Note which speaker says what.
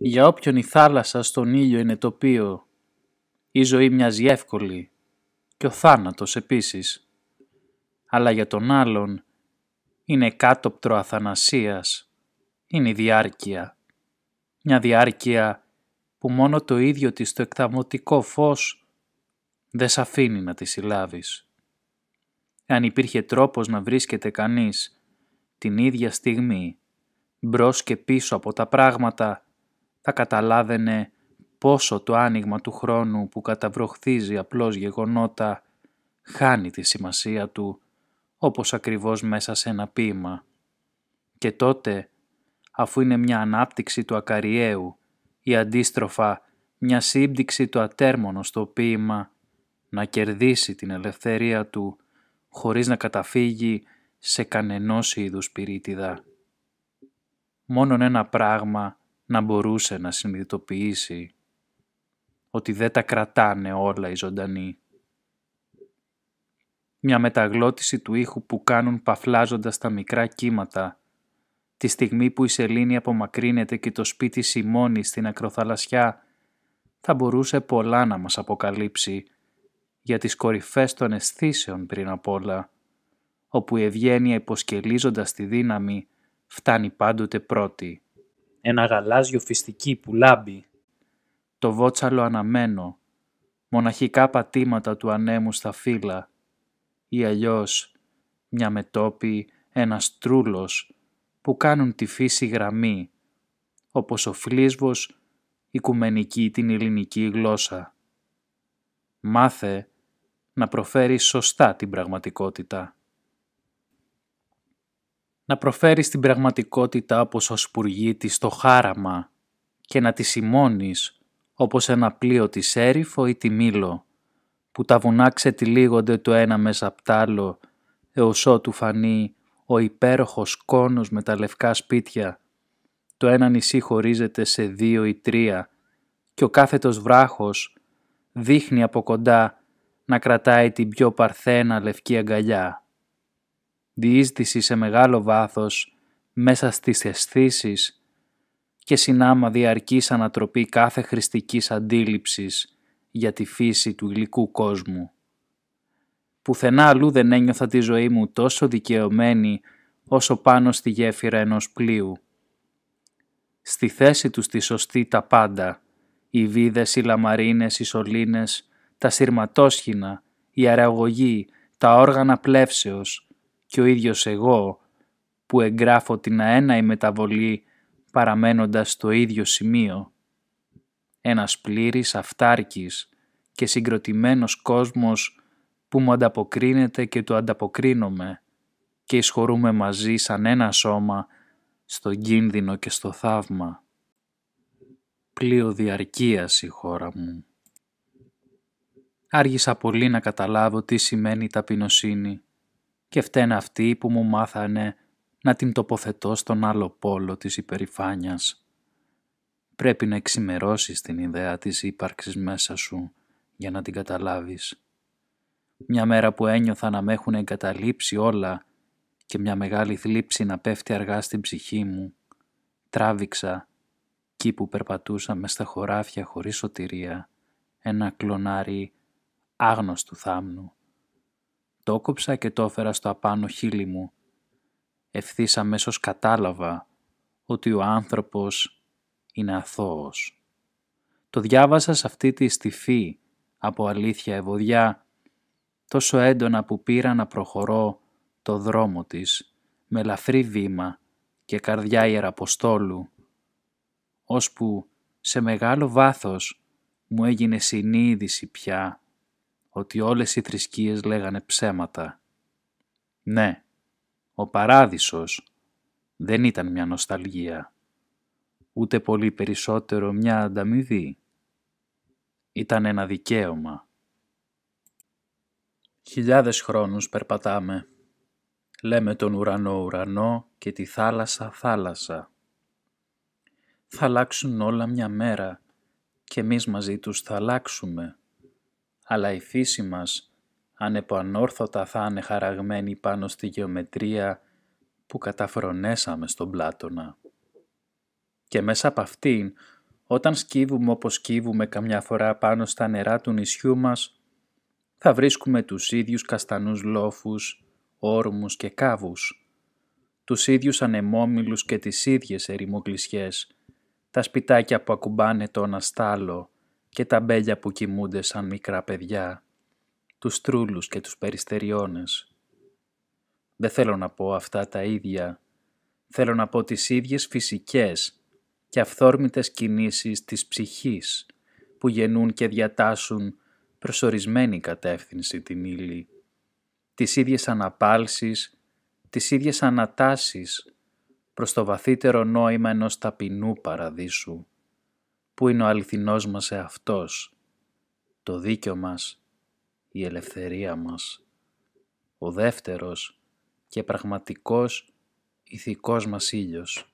Speaker 1: Για όποιον η θάλασσα στον ήλιο είναι τοπίο, η ζωή μοιάζει εύκολη και ο θάνατος επίσης. Αλλά για τον άλλον είναι κάτωπτρο αθανασίας, είναι η διάρκεια. Μια διάρκεια που μόνο το ίδιο της το εκταμωτικό φως δεν σ' αφήνει να τη συλλάβεις. Αν υπήρχε τρόπος να βρίσκεται κανείς την ίδια στιγμή μπρος και πίσω από τα πράγματα, θα καταλάβαινε πόσο το άνοιγμα του χρόνου που καταβροχθίζει απλώς γεγονότα χάνει τη σημασία του, όπως ακριβώς μέσα σε ένα ποίημα. Και τότε, αφού είναι μια ανάπτυξη του ακαριέου ή αντίστροφα μια σύμπτυξη του ατέρμονο στο ποίημα, να κερδίσει την ελευθερία του χωρίς να καταφύγει σε κανενός είδους πυρίτιδα. Μόνον ένα πράγμα να μπορούσε να συνειδητοποιήσει ότι δεν τα κρατάνε όλα οι ζωντανοί. Μια μεταγλώτηση του ήχου που κάνουν παφλάζοντας τα μικρά κύματα, τη στιγμή που η σελήνη απομακρύνεται και το σπίτι σημώνει στην ακροθαλασσιά, θα μπορούσε πολλά να μας αποκαλύψει για τις κορυφές των αισθήσεων πριν απ' όλα, όπου η ευγένεια υποσκελίζοντας τη δύναμη φτάνει πάντοτε πρώτη ένα γαλάζιο φιστική που λάμπει. Το βότσαλο αναμένο, μοναχικά πατήματα του ανέμου στα φύλλα ή αλλιώς μια μετόπι, ένας τρούλος που κάνουν τη φύση γραμμή, όπως ο φλίσβος οικουμενική την ελληνική γλώσσα. Μάθε να προφέρεις σωστά την πραγματικότητα να προφέρεις την πραγματικότητα όπως ο σπουργίτης στο χάραμα και να τη σημώνεις όπως ένα πλοίο τη έρηφο ή τη Μήλο, που τα βουνά ξετυλίγονται το ένα μέσα απ' τ' άλλο, έως ότου φανεί ο υπέροχος κόνος με τα λευκά σπίτια. Το ένα νησί χωρίζεται σε δύο ή τρία και ο κάθετος βράχος δείχνει από κοντά να κρατάει την πιο παρθένα λευκή αγκαλιά διείσδυση σε μεγάλο βάθος μέσα στις αισθήσεις και συνάμα διαρκής ανατροπή κάθε χρηστικής αντίληψης για τη φύση του γλυκού κόσμου. Πουθενά αλλού δεν ένιωθα τη ζωή μου τόσο δικαιωμένη όσο πάνω στη γέφυρα ενός πλοίου. Στη θέση τους τη σωστή τα πάντα, οι βίδες, οι λαμαρίνες, οι σωλήνες, τα σειρματόσχηνα, η αραγωγή, τα όργανα πλεύσεως, και ο ίδιος εγώ που εγγράφω την αέναη μεταβολή παραμένοντας στο ίδιο σημείο. Ένας πλήρης αυτάρκης και συγκροτημένος κόσμος που μου ανταποκρίνεται και το ανταποκρίνομαι και εισχωρούμε μαζί σαν ένα σώμα στον κίνδυνο και στο θαύμα. Πλοίο διαρκείας η χώρα μου. Άργησα πολύ να καταλάβω τι σημαίνει ταπεινοσύνη και φταίνε αυτοί που μου μάθανε να την τοποθετώ στον άλλο πόλο της υπερηφάνειας. Πρέπει να εξημερώσεις την ιδέα της ύπαρξης μέσα σου για να την καταλάβεις. Μια μέρα που ένιωθα να με έχουν εγκαταλείψει όλα και μια μεγάλη θλίψη να πέφτει αργά στην ψυχή μου, τράβηξα εκεί που περπατούσαμε στα χωράφια χωρίς σωτηρία ένα κλονάρι άγνωστου θάμνου. Το κόψα και το έφερα στο απάνω χείλη μου. Ευθύς κατάλαβα ότι ο άνθρωπος είναι αθώος. Το διάβασα σε αυτή τη στιφή από αλήθεια ευωδιά, τόσο έντονα που πήρα να προχωρώ το δρόμο της με λαφρύ βήμα και καρδιά ιεραποστόλου, ώσπου σε μεγάλο βάθος μου έγινε συνείδηση πια ότι όλες οι θρησκείες λέγανε ψέματα. Ναι, ο παράδεισος δεν ήταν μια νοσταλγία, ούτε πολύ περισσότερο μια ανταμοιβή. Ήταν ένα δικαίωμα. Χιλιάδες χρόνους περπατάμε. Λέμε τον ουρανό ουρανό και τη θάλασσα θάλασσα. Θα αλλάξουν όλα μια μέρα και εμείς μαζί τους θα αλλάξουμε αλλά η φύση μας ανεπανόρθωτα θα είναι χαραγμένη πάνω στη γεωμετρία που καταφρονέσαμε στον Πλάτωνα. Και μέσα από αυτήν, όταν σκύβουμε όπως σκύβουμε καμιά φορά πάνω στα νερά του νησιού μας, θα βρίσκουμε τους ίδιους καστανούς λόφους, όρμους και κάβους, τους ίδιους ανεμόμυλους και τις ίδιες ερημοκλησιές, τα σπιτάκια που ακουμπάνε τον αστάλο, και τα μπέλια που κοιμούνται σαν μικρά παιδιά, τους τρούλους και τους περιστεριώνες. Δεν θέλω να πω αυτά τα ίδια, θέλω να πω τις ίδιες φυσικές και αυθόρμητες κινήσεις της ψυχής που γεννούν και διατάσσουν προσορισμένη κατεύθυνση την ύλη, τις ίδιες αναπάλσεις, τις ίδιες ανατάσεις προς το βαθύτερο νόημα ενός ταπεινού παραδείσου. Πού είναι ο αληθινός μας εαυτός, το δίκιο μας, η ελευθερία μας. Ο δεύτερος και πραγματικός ηθικός μας ήλιος.